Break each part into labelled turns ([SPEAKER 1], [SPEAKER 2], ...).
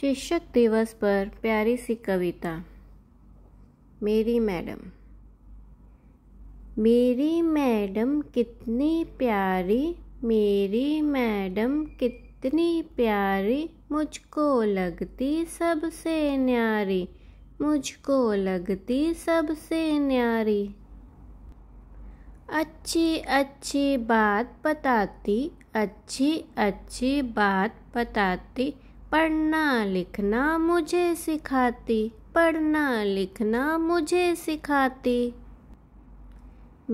[SPEAKER 1] शिक्षक दिवस पर प्यारी सी कविता मेरी मैडम मेरी मैडम कितनी प्यारी मेरी मैडम कितनी प्यारी मुझको लगती सबसे न्यारी मुझको लगती सबसे न्यारी अच्छी अच्छी बात बताती अच्छी अच्छी बात बताती पढ़ना लिखना मुझे सिखाती पढ़ना लिखना मुझे सिखाती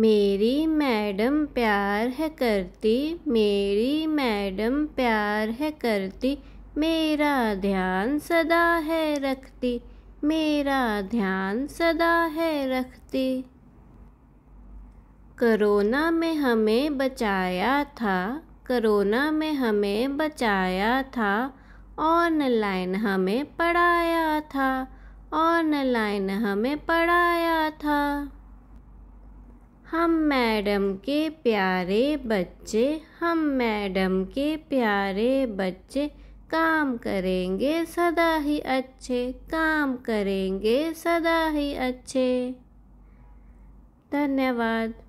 [SPEAKER 1] मेरी मैडम प्यार है करती मेरी मैडम प्यार है करती मेरा ध्यान सदा है रखती मेरा ध्यान सदा है रखती करोना में हमें बचाया था करोना में हमें बचाया था ऑनलाइन हमें पढ़ाया था ऑनलाइन हमें पढ़ाया था हम मैडम के प्यारे बच्चे हम मैडम के प्यारे बच्चे काम करेंगे सदा ही अच्छे काम करेंगे सदा ही अच्छे धन्यवाद